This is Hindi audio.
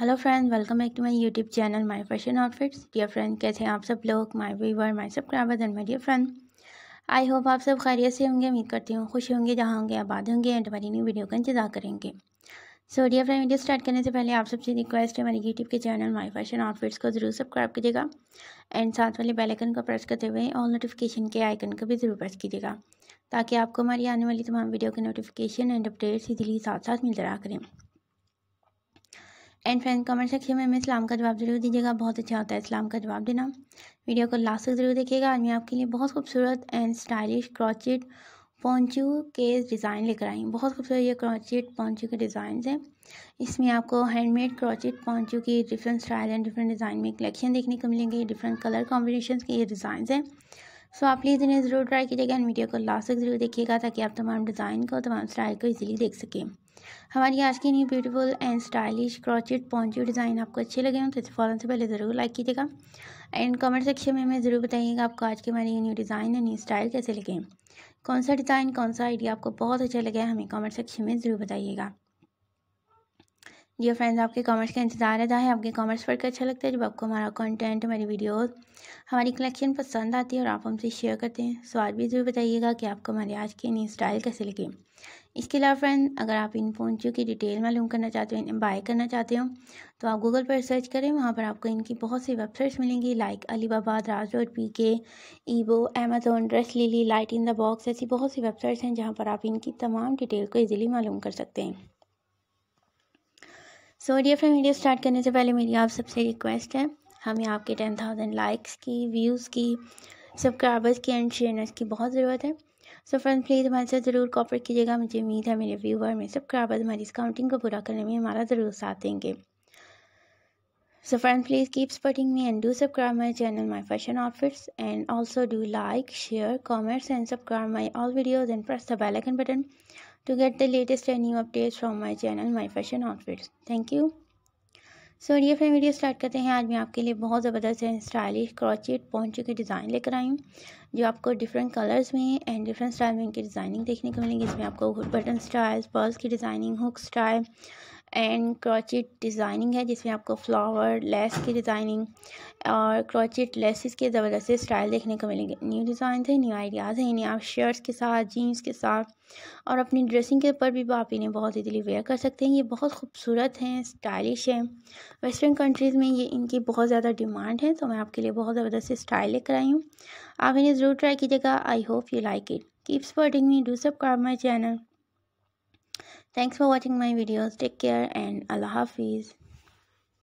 hello friend welcome back to my YouTube channel my fashion outfits dear friend कैसे हैं आप सब लोग my viewer my subscriber and my dear friend I hope आप सब खैरियत से होंगे उम्मीद करती हूँ खुश होंगे जहाँ होंगे आबाद होंगे एंड हमारी न्यू वीडियो का इंतजार करेंगे so dear friend video start करने से पहले आप सबसे रिक्वेस्ट है हमारी यूट्यूब के चैनल माई फैशन आउटफिट्स को जरूर सब्सक्राइब कीजिएगा एंड साथ वाले बेलाइकन को प्रेस करते हुए ऑल नोटिफिकेशन के आइकन को भी ज़रूर प्रेस कीजिएगा ताकि आपको हमारी आने वाली तमाम वीडियो के नोटिफिकेशन एंड अपडेट्स इजीली साथ साथ मिलते रहा करें एंड फ्रेंड कमेंट सेक्शन में हमें इस्लाम का जवाब जरूर दीजिएगा बहुत अच्छा होता है इस्लाम का जवाब देना वीडियो को लास्ट तक जरूर देखिएगा आज मैं आपके लिए बहुत खूबसूरत एंड स्टाइलिश क्रॉचिट पौचू के डिज़ाइन लेकर आई हूँ बहुत खूबसूरत ये क्रॉचिट पौचू के डिज़ाइन हैं इसमें आपको हैंडमेड क्रॉचिट पौचू की different style and different design में कलेक्शन देखने को मिलेंगे डिफरेंट कलर कॉम्बिनेशन के ये डिज़ाइन हैं सो आप प्लीज़ इन्हें ज़रूर ट्राई कीजिएगा एंड वीडियो को लास्ट तक जरूर देखिएगा ताकि आप तमाम डिज़ाइन को तमाम स्टाइल को इजीली देख सकें हमारी आज की new beautiful and stylish crochet pouch design आपको अच्छे लगे हों तो इसे फ़ौरन से पहले ज़रूर लाइक कीजिएगा एंड कमेंट सेक्शन में हमें ज़रूर बताइएगा आपको आज के हमारी new design and new style कैसे लगे कौन सा डिज़ाइन कौन सा आइडिया आपको बहुत अच्छा लगे हमें कमेंट सेक्शन में ज़रूर बताइएगा जी फ्रेंड्स आपके कमेंट्स का इंतज़ार है जहाँ आपके कमेंट्स पढ़कर अच्छा लगता है जब आपको हमारा कंटेंट हमारी वीडियोस हमारी कलेक्शन पसंद आती है और आप हमसे शेयर करते हैं सो तो आज भी ज़रूर बताइएगा कि आपको हमारे आज के नई स्टाइल कैसे लगे इसके अलावा फ्रेंड अगर आप इन पोंचियों की डिटेल मालूम करना चाहते हो इन्हें बाय करना चाहते हो तो आप गूगल पर सर्च करें वहाँ पर आपको इनकी बहुत सी वेबसाइट्स मिलेंगी लाइक अलीबाबाद राज पी के ईबो Amazon DressLily LightInTheBox ऐसी बहुत सी वेबसाइट्स हैं जहाँ पर आप इनकी तमाम डिटेल को ईजिली मालूम कर सकते हैं so dear friend video start करने से पहले मेरी आप सबसे रिक्वेस्ट है हमें आपके टेन थाउजेंड लाइक्स की व्यूज़ की सब्सक्राइबर्स की एंड शेयर की बहुत ज़रूरत है सो फ्रेंड प्लीज़ हमारे साथ ज़रूर कॉपरेट कीजिएगा मुझे उम्मीद है मेरे व्यूवर में सब्सक्राइबर्स हमारी इस काउंटिंग को पूरा करने में हमारा ज़रूर साथ देंगे so friend please keep supporting me and do subscribe my channel my fashion outfits and also do like share comments and subscribe my all videos and press the bell icon button to get the latest and new updates from my channel my fashion outfits thank you so ये फ्रेंड वीडियो स्टार्ट करते हैं आज मैं आपके लिए बहुत ज़बरदस्त एंड स्टाइलिश क्रॉचेट पहुँचों के डिज़ाइन लेकर आई हूँ जो आपको डिफरेंट कलर्स में एंड डिफरेंट स्टाइल में इनकी डिज़ाइनिंग देखने को मिलेंगी इसमें आपको बटन स्टाइल पर्स की designing hook style and crochet designing है जिसमें आपको फ्लावर लेस की डिज़ाइनिंग और क्रोचेट लेसिस के ज़बरदस्ती स्टाइल देखने को मिलेंगे न्यू डिज़ाइन है न्यू आइडियाज़ हैं इन्हें आप शर्ट्स के साथ जीन्स के साथ और अपनी ड्रेसिंग के ऊपर भी आप इन्हें बहुत ईजिली वेयर कर सकते हैं ये बहुत खूबसूरत हैं स्टाइलिश हैं वेस्टर्न कंट्रीज़ में ये इनकी बहुत ज़्यादा डिमांड है तो मैं आपके लिए बहुत ज़बरदस्त स्टाइल लेकर आई हूँ आप इन्हें ज़रूर ट्राई कीजिएगा I hope you like it keep me do subscribe my channel thanks for watching my videos take care एंड अल्लाह हाफिज़